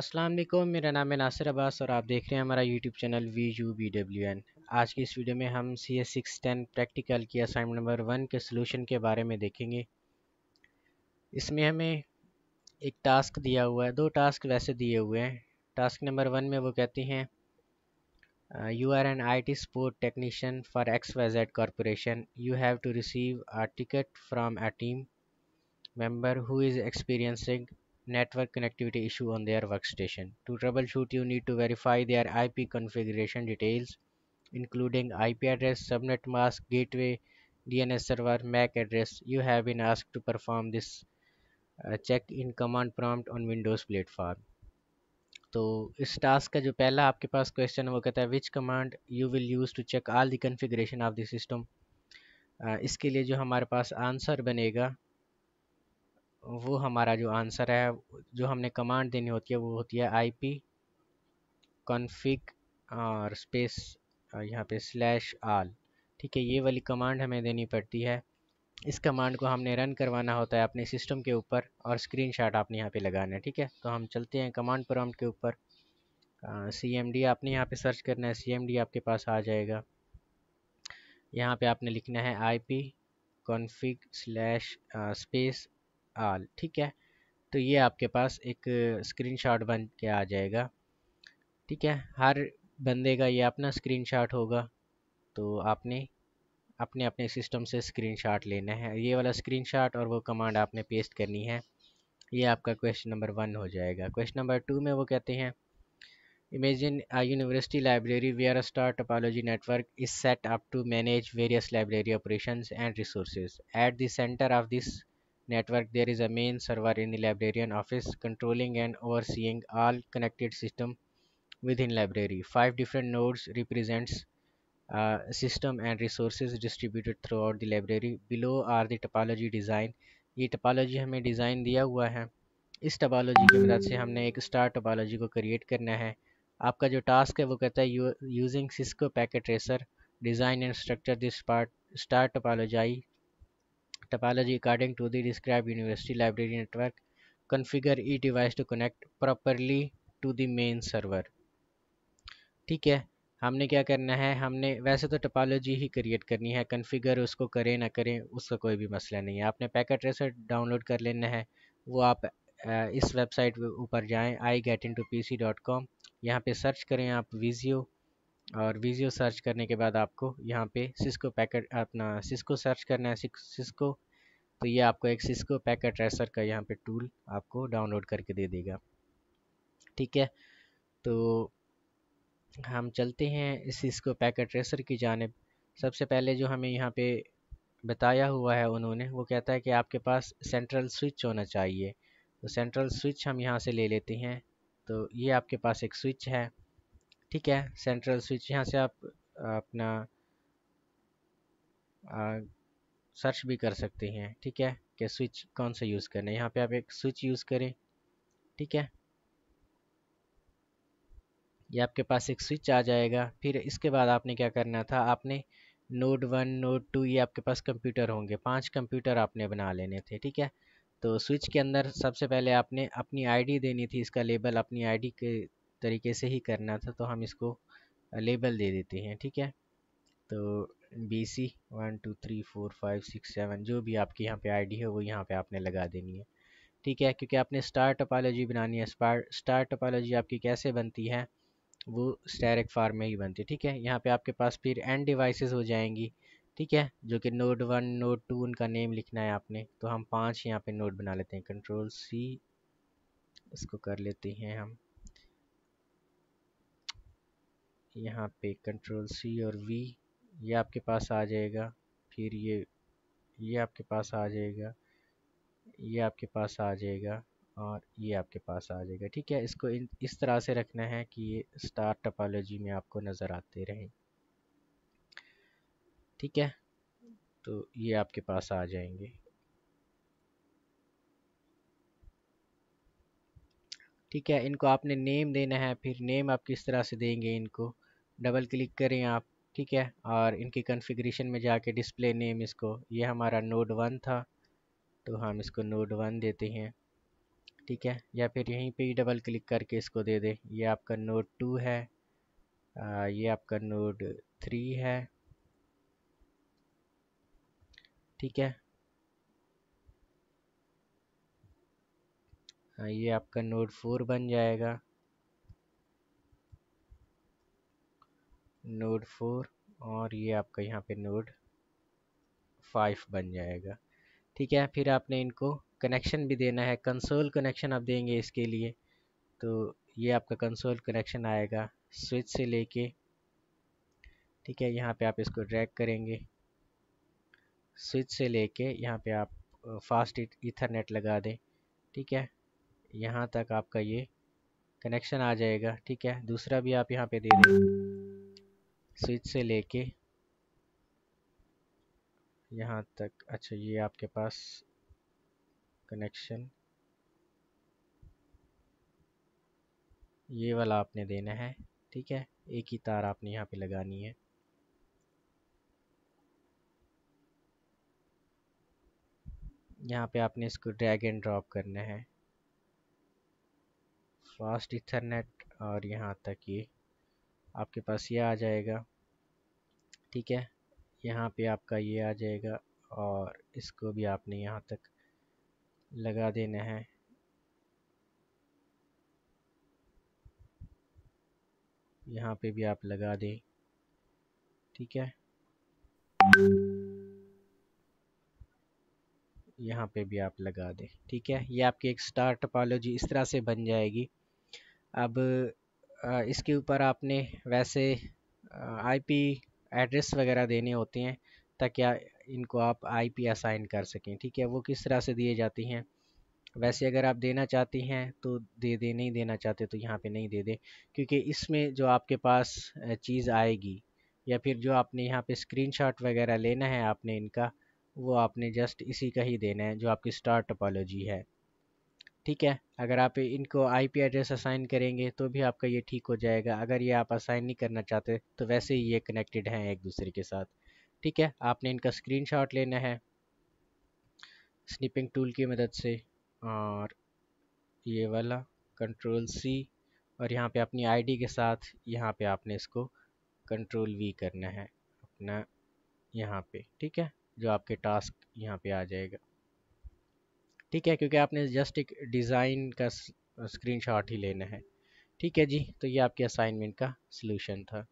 अस्सलाम वालेकुम मेरा नाम है नासिर अब्बास और आप देख रहे हैं हमारा YouTube channel V U B W N आज की इस वीडियो में हम C S six ten practical की असाइनमेंट नंबर वन के सोलूशन के बारे में देखेंगे इसमें हमें एक टास्क दिया हुआ है दो टास्क वैसे दिए हुए हैं टास्क नंबर वन में वो कहती हैं you are an I T support technician for X Y Z corporation you have to receive a ticket from a team member who is experiencing network connectivity issue on their workstation. To troubleshoot, you need to verify their IP configuration details, including IP address, subnet mask, gateway, DNS server, MAC address. You have been asked to perform this uh, check in command prompt on Windows platform. तो इस task का जो पहला आपके पास question है वो कहता है which command you will use to check all the configuration of the system इसके लिए जो हमारे पास आंसर बनेगा वो हमारा जो आंसर है जो हमने कमांड देनी होती है वो होती है आई पी कॉन्फिक और स्पेस यहाँ पे स्लैश आल ठीक है ये वाली कमांड हमें देनी पड़ती है इस कमांड को हमने रन करवाना होता है अपने सिस्टम के ऊपर और स्क्रीनशॉट आपने यहाँ पे लगाना है ठीक है तो हम चलते हैं कमांड प्रॉम्प्ट के ऊपर सी एम डी आपने यहाँ पे सर्च करना है सी एम डी आपके पास आ जाएगा यहाँ पे आपने लिखना है I P config slash space all ठीक है तो ये आपके पास एक स्क्रीनशॉट बन के आ जाएगा ठीक है हर बंदे का ये अपना स्क्रीनशॉट होगा तो आपने अपने अपने सिस्टम से स्क्रीनशॉट लेना है ये वाला स्क्रीनशॉट और वो कमांड आपने पेस्ट करनी है ये आपका क्वेश्चन नंबर वन हो जाएगा क्वेश्चन नंबर टू में वो कहते हैं imagine a university library we are star topology network is set up to manage various library operation and resources at the centre of this network there is a main server in the librarian office controlling and overseeing all connected system within library five different nodes represents uh, system and resources distributed throughout the library below are the topology design ye topology hame design diya hua hai is topology की madad se humne ek star topology ko create karna hai aapka jo task hai wo kehta hai using cisco packet tracer design and structure this part part topology topology according to the described university library network. Configure each device to connect properly to the main server. ठीक है हमने क्या करना है हमने वैसे तो टपालोजी ही create करनी है कन्फिगर उसको करें ना करें उसका कोई भी मसला नहीं है आपने पैकेट ट्रेसर डाउनलोड कर लेना है वो आप इस वेबसाइट ऊपर जाएं I get into P C dot com यहाँ पर सर्च करें आप वीजियो और वीजियो सर्च करने के बाद आपको यहाँ पे सिस्को पैकेट अपना सिस्को सर्च करना है सिस्को तो ये आपको एक सिस्को पैकेट ट्रेसर का यहाँ पे टूल आपको डाउनलोड करके दे देगा ठीक है तो हम चलते हैं इस सिस्को पैकेट ट्रेसर की जानब सबसे पहले जो हमें यहाँ पे बताया हुआ है उन्होंने वो कहता है कि आपके पास सेंट्रल स्विच होना चाहिए तो सेंट्रल स्विच हम यहाँ से ले लेते हैं तो ये आपके पास एक स्विच है ठीक है सेंट्रल स्विच यहाँ से आप अपना आ, सर्च भी कर सकते हैं ठीक है कि स्विच कौन सा यूज़ करना है यहाँ पे आप एक स्विच यूज़ करें ठीक है ये आपके पास एक स्विच आ जाएगा फिर इसके बाद आपने क्या करना था आपने नोड वन नोड टू ये आपके पास कंप्यूटर होंगे पांच कंप्यूटर आपने बना लेने थे ठीक है तो स्विच के अंदर सबसे पहले आपने अपनी आईडी देनी थी इसका लेबल अपनी आईडी के तरीके से ही करना था तो हम इसको लेबल दे देते हैं ठीक है तो B C one two three four five six seven जो भी आपकी यहाँ पे आईडी है वो यहाँ पे आपने लगा देनी है ठीक है क्योंकि आपने स्टार टोपोलॉजी बनानी है स्टार टोपोलॉजी आपकी कैसे बनती है वो स्टेरिक फार्म में ही बनती है ठीक है यहाँ पे आपके पास फिर एंड डिवाइसेस हो जाएंगी ठीक है जो कि नोड वन नोड टू उनका नेम लिखना है आपने तो हम पाँच यहाँ पर नोट बना लेते हैं कंट्रोल सी इसको कर लेते हैं हम यहाँ पे कंट्रोल सी और वी ये आपके पास आ जाएगा फिर ये ये आपके पास आ जाएगा ये आपके पास आ जाएगा और ये आपके पास आ जाएगा ठीक है इसको इन इस तरह से रखना है कि ये स्टार टपोलॉजी में आपको नज़र आते रहें ठीक है तो ये आपके पास आ जाएंगे ठीक है इनको आपने नेम देना है फिर नेम आप किस तरह से देंगे इनको डबल क्लिक करें आप ठीक है और इनकी कन्फिग्रेशन में जाके डिस्प्ले नेम इसको ये हमारा नोड वन था तो हम इसको नोड वन देते हैं ठीक है या फिर यहीं पे ही डबल क्लिक करके इसको दे दें ये आपका नोड टू है आ, ये आपका नोड थ्री है ठीक है ये आपका नोड फोर बन जाएगा नोड फोर और ये आपका यहाँ पे नोड फाइव बन जाएगा ठीक है फिर आपने इनको कनेक्शन भी देना है कंसोल कनेक्शन आप देंगे इसके लिए तो ये आपका कंसोल कनेक्शन आएगा स्विच से लेके ठीक है यहाँ पे आप इसको ड्रैग करेंगे स्विच से लेके यहाँ पे आप फास्ट इथरनेट लगा दें ठीक है यहाँ तक आपका ये कनेक्शन आ जाएगा ठीक है दूसरा भी आप यहाँ पे दे दें स्विच से लेके यहाँ तक अच्छा ये आपके पास कनेक्शन ये वाला आपने देना है ठीक है एक ही तार आपने यहाँ पे लगानी है यहाँ पे आपने इसको ड्रैग एंड ड्रॉप करना है फास्ट इथरनेट और यहाँ तक ये यह आपके पास ये आ जाएगा ठीक है यहाँ पे आपका ये आ जाएगा और इसको भी आपने यहाँ तक लगा देना है यहाँ पे भी आप लगा दें ठीक है यहाँ पे भी आप लगा दें ठीक है ये आपकी एक स्टार टपालोजी इस तरह से बन जाएगी अब इसके ऊपर आपने वैसे आईपी एड्रेस वगैरह देने होते हैं ताकि इनको आप आईपी असाइन कर सकें ठीक है वो किस तरह से दिए जाती हैं वैसे अगर आप देना चाहती हैं तो दे दे नहीं देना चाहते तो यहाँ पे नहीं दे दे क्योंकि इसमें जो आपके पास चीज़ आएगी या फिर जो आपने यहाँ पे स्क्रीनशॉट वगैरह लेना है आपने इनका वो आपने जस्ट इसी का ही देना है जो आपकी स्टार टपोलॉजी है ठीक है अगर आप इनको आईपी एड्रेस असाइन करेंगे तो भी आपका ये ठीक हो जाएगा अगर ये आप असाइन नहीं करना चाहते तो वैसे ही ये कनेक्टेड हैं एक दूसरे के साथ ठीक है आपने इनका स्क्रीनशॉट लेना है स्निपिंग टूल की मदद से और ये वाला कंट्रोल सी और यहाँ पे अपनी आईडी के साथ यहाँ पे आपने इसको कंट्रोल वी करना है अपना यहाँ पे ठीक है जो आपके टास्क यहाँ पे आ जाएगा ठीक है क्योंकि आपने जस्ट एक डिज़ाइन का स्क्रीनशॉट ही लेना है ठीक है जी तो ये आपके असाइनमेंट का सलूशन था